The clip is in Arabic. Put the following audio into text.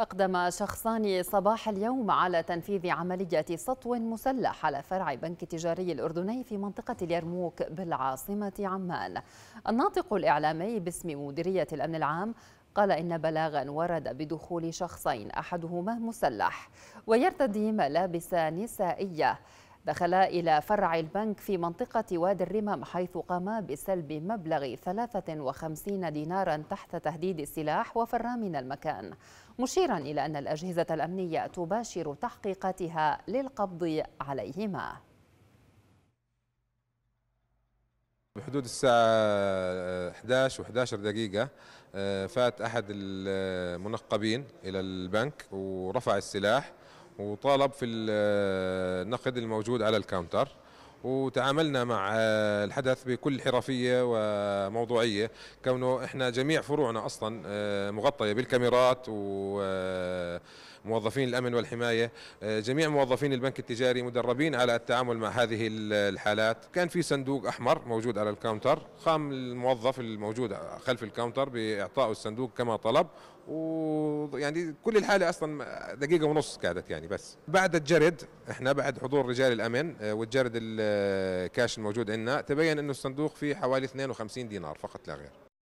أقدم شخصان صباح اليوم على تنفيذ عملية سطو مسلح على فرع بنك التجاري الأردني في منطقة اليرموك بالعاصمة عمان الناطق الإعلامي باسم مديرية الأمن العام قال إن بلاغا ورد بدخول شخصين أحدهما مسلح ويرتدي ملابس نسائية دخلا إلى فرع البنك في منطقة وادي الرمم حيث قاما بسلب مبلغ 53 دينارا تحت تهديد السلاح وفرا من المكان مشيرا إلى أن الأجهزة الأمنية تباشر تحقيقاتها للقبض عليهما بحدود الساعة 11 و11 دقيقة آه، فات أحد المنقبين إلى البنك ورفع السلاح وطالب في النقد الموجود على الكاونتر وتعاملنا مع الحدث بكل حرفيه وموضوعيه كونه احنا جميع فروعنا اصلا آه، مغطيه بالكاميرات و آه، موظفين الأمن والحماية آه، جميع موظفين البنك التجاري مدربين على التعامل مع هذه الحالات كان في صندوق أحمر موجود على الكاونتر قام الموظف الموجود خلف الكاونتر بإعطائه الصندوق كما طلب و يعني كل الحاله اصلا دقيقه ونص كانت يعني بس بعد الجرد احنا بعد حضور رجال الامن آه، والجرد الكاش آه، الموجود عندنا تبين انه الصندوق فيه حوالي 52 دينار فقط لا غير